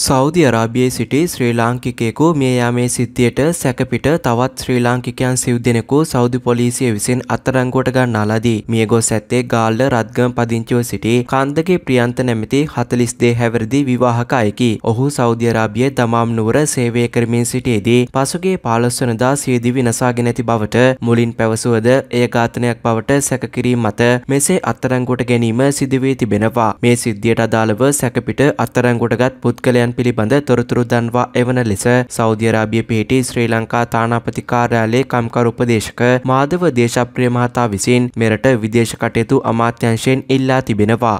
Saudi අරාබියයේ සිටි ශ්‍රී ලාංකිකයෙකු මිය යාමේ සිද්ධියට සැකපිට තවත් ශ්‍රී ලාංකිකයන් සිව් දෙනෙකු සෞදි පොලිසිය විසින් අත්අඩංගුවට ගන්නා ලදී. මිය ගොස් ඇත්තේ ගාල්ල රත්ගම පදිංචිව සිටි කන්දගේ ප්‍රියන්ත නැමැති 42 හැවිරිදි විවාහක අයෙකි. ඔහු සෞදි අරාබියේ දමාම් නුවර සේවය කරමින් සිටියේදී පසුගිය 15 වෙනිදා සියදි විනාශාගෙන ඇති බවට මුලින් පැවසුවද එය ඝාතනයක් බවට සැක කිරීම මත මෙසේ අත්අඩංගුවට ගැනීම සිදු වී තිබෙනවා. මේ සිද්ධියට අදාළව සැකපිට අත්අඩංගුවටගත් පුද්ගලයා තත්ත්වයන් පිළිබඳ තොරතුරු දන්වා එවන ලෙස සෞදියරාබිය පිහිටි ශ්‍රී ලංකා තානාපති කාර්යාලයේ කම්කරු උපදේශක මාධව දේශප්‍රිය මහතා විසින් මෙරට විදේශ කටයුතු අමාත්‍යංශයෙන් ඉල්ලා තිබෙනවා.